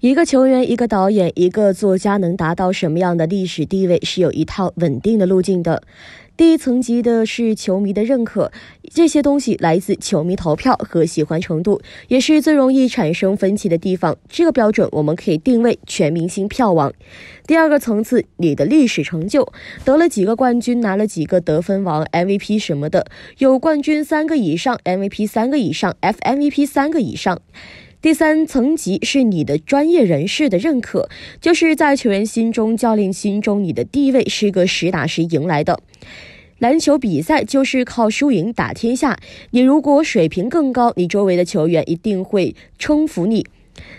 一个球员、一个导演、一个作家能达到什么样的历史地位，是有一套稳定的路径的。第一层级的是球迷的认可，这些东西来自球迷投票和喜欢程度，也是最容易产生分歧的地方。这个标准我们可以定位全明星票王。第二个层次，你的历史成就，得了几个冠军，拿了几个得分王、MVP 什么的，有冠军三个以上，MVP 三个以上，FMVP 三个以上。第三层级是你的专业人士的认可，就是在球员心中、教练心中，你的地位是个实打实赢来的。篮球比赛就是靠输赢打天下，你如果水平更高，你周围的球员一定会称服你。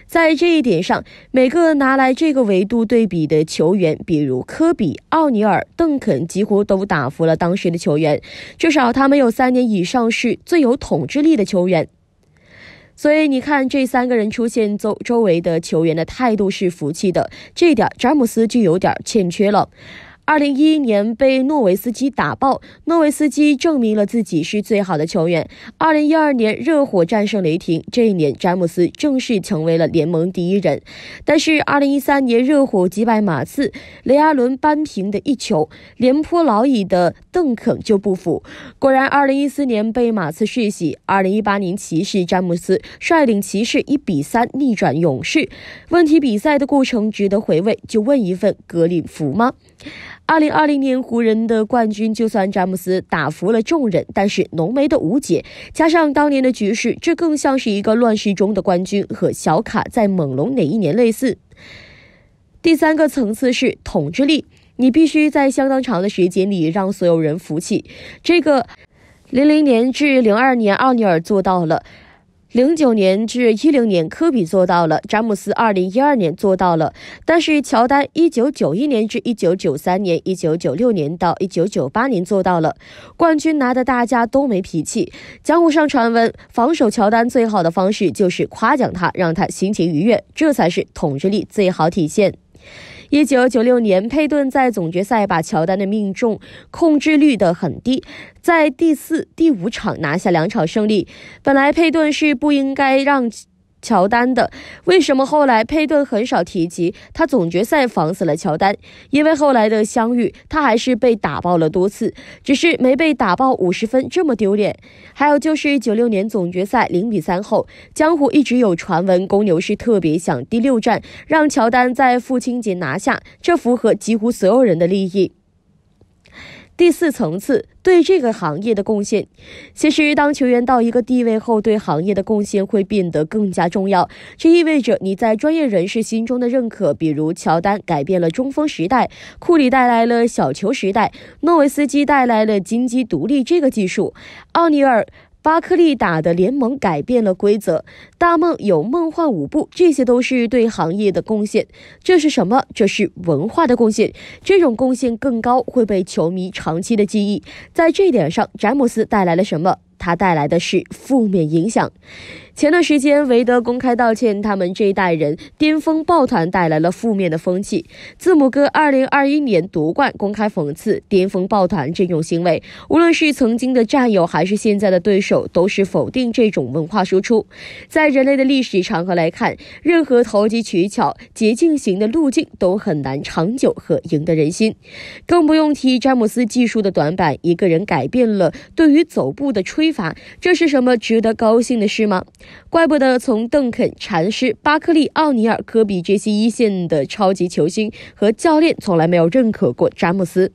在这一点上，每个拿来这个维度对比的球员，比如科比、奥尼尔、邓肯，几乎都打服了当时的球员，至少他们有三年以上是最有统治力的球员。所以你看，这三个人出现周周围的球员的态度是服气的，这点詹姆斯就有点欠缺了。二零一一年被诺维斯基打爆，诺维斯基证明了自己是最好的球员。二零一二年热火战胜雷霆，这一年詹姆斯正式成为了联盟第一人。但是二零一三年热火击败马刺，雷阿伦扳平的一球，廉颇老矣的邓肯就不服。果然，二零一四年被马刺血洗。二零一八年骑士詹姆斯率领骑士一比三逆转勇士，问题比赛的过程值得回味。就问一份格林服吗？二零二零年湖人的冠军，就算詹姆斯打服了众人，但是浓眉的无解加上当年的局势，这更像是一个乱世中的冠军，和小卡在猛龙哪一年类似。第三个层次是统治力，你必须在相当长的时间里让所有人服气。这个零零年至零二年奥尼尔做到了。零九年至一零年，科比做到了；詹姆斯二零一二年做到了；但是乔丹一九九一年至一九九三年、一九九六年到一九九八年做到了冠军，拿的大家都没脾气。江湖上传闻，防守乔丹最好的方式就是夸奖他，让他心情愉悦，这才是统治力最好体现。一九九六年，佩顿在总决赛把乔丹的命中控制率的很低，在第四、第五场拿下两场胜利。本来佩顿是不应该让。乔丹的为什么后来佩顿很少提及他总决赛防死了乔丹？因为后来的相遇，他还是被打爆了多次，只是没被打爆五十分这么丢脸。还有就是九六年总决赛零比三后，江湖一直有传闻公牛是特别想第六战让乔丹在父亲节拿下，这符合几乎所有人的利益。第四层次对这个行业的贡献，其实当球员到一个地位后，对行业的贡献会变得更加重要。这意味着你在专业人士心中的认可，比如乔丹改变了中锋时代，库里带来了小球时代，诺维斯基带来了金鸡独立这个技术，奥尼尔。巴克利打的联盟改变了规则，大梦有梦幻舞步，这些都是对行业的贡献。这是什么？这是文化的贡献。这种贡献更高，会被球迷长期的记忆。在这点上，詹姆斯带来了什么？他带来的是负面影响。前段时间，韦德公开道歉，他们这一代人巅峰抱团带来了负面的风气。字母哥二零二一年夺冠，公开讽刺巅峰抱团这种行为。无论是曾经的战友，还是现在的对手，都是否定这种文化输出。在人类的历史长河来看，任何投机取巧、捷径型的路径都很难长久和赢得人心。更不用提詹姆斯技术的短板，一个人改变了对于走步的吹。法这是什么值得高兴的事吗？怪不得从邓肯、禅师、巴克利、奥尼尔、科比这些一线的超级球星和教练从来没有认可过詹姆斯。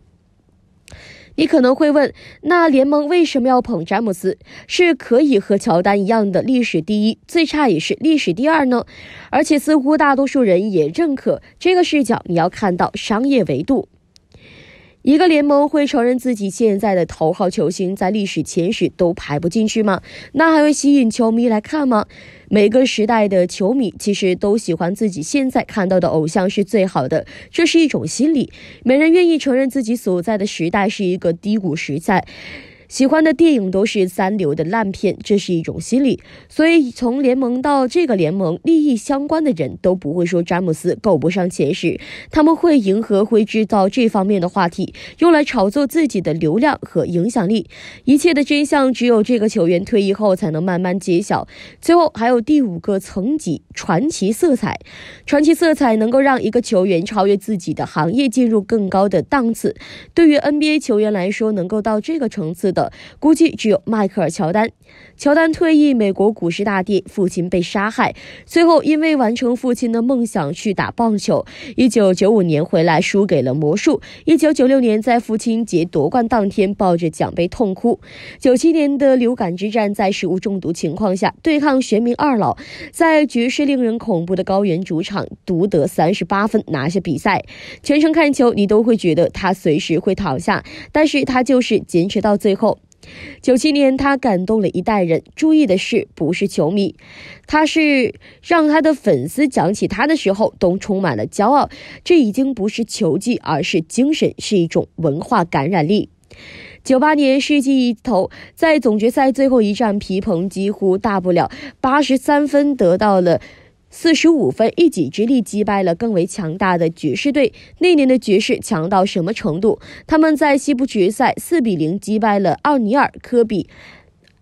你可能会问，那联盟为什么要捧詹姆斯？是可以和乔丹一样的历史第一，最差也是历史第二呢？而且似乎大多数人也认可这个视角。你要看到商业维度。一个联盟会承认自己现在的头号球星在历史前十都排不进去吗？那还会吸引球迷来看吗？每个时代的球迷其实都喜欢自己现在看到的偶像是最好的，这是一种心理。没人愿意承认自己所在的时代是一个低谷时代。喜欢的电影都是三流的烂片，这是一种心理。所以从联盟到这个联盟，利益相关的人都不会说詹姆斯够不上前十，他们会迎合，会制造这方面的话题，用来炒作自己的流量和影响力。一切的真相只有这个球员退役后才能慢慢揭晓。最后还有第五个层级，传奇色彩。传奇色彩能够让一个球员超越自己的行业，进入更高的档次。对于 NBA 球员来说，能够到这个层次。的估计只有迈克尔乔丹。乔丹退役，美国股市大跌，父亲被杀害。最后因为完成父亲的梦想去打棒球。一九九五年回来输给了魔术。一九九六年在父亲节夺冠当天抱着奖杯痛哭。九七年的流感之战，在食物中毒情况下对抗玄冥二老，在局势令人恐怖的高原主场独得三十八分拿下比赛。全程看球你都会觉得他随时会倒下，但是他就是坚持到最后。九七年，他感动了一代人。注意的是，不是球迷，他是让他的粉丝讲起他的时候都充满了骄傲。这已经不是球技，而是精神，是一种文化感染力。九八年，世纪一头在总决赛最后一战，皮蓬几乎大不了，八十三分得到了。四十五分，一己之力击败了更为强大的爵士队。那年的爵士强到什么程度？他们在西部决赛四比零击败了奥尼尔、科比、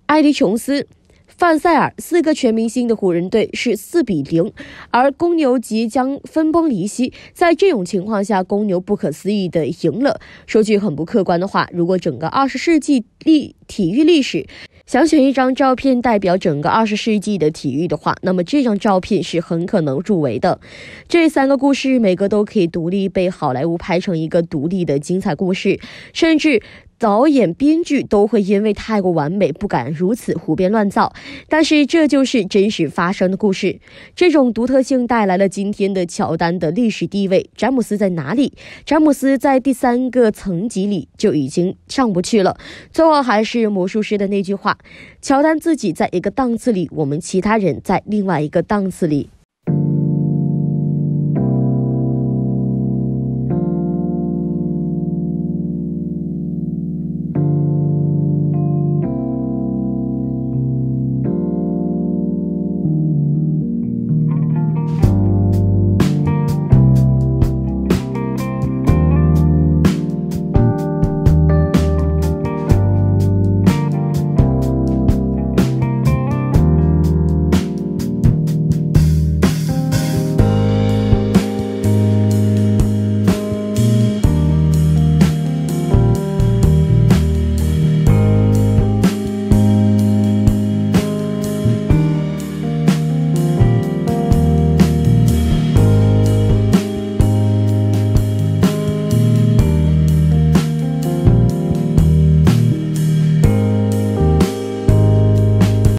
艾迪琼斯、范塞尔四个全明星的湖人队是四比零，而公牛即将分崩离析。在这种情况下，公牛不可思议的赢了。说句很不客观的话，如果整个二十世纪历体育历史。想选一张照片代表整个二十世纪的体育的话，那么这张照片是很可能入围的。这三个故事，每个都可以独立被好莱坞拍成一个独立的精彩故事，甚至。导演、编剧都会因为太过完美，不敢如此胡编乱造。但是这就是真实发生的故事。这种独特性带来了今天的乔丹的历史地位。詹姆斯在哪里？詹姆斯在第三个层级里就已经上不去了。最后还是魔术师的那句话：乔丹自己在一个档次里，我们其他人在另外一个档次里。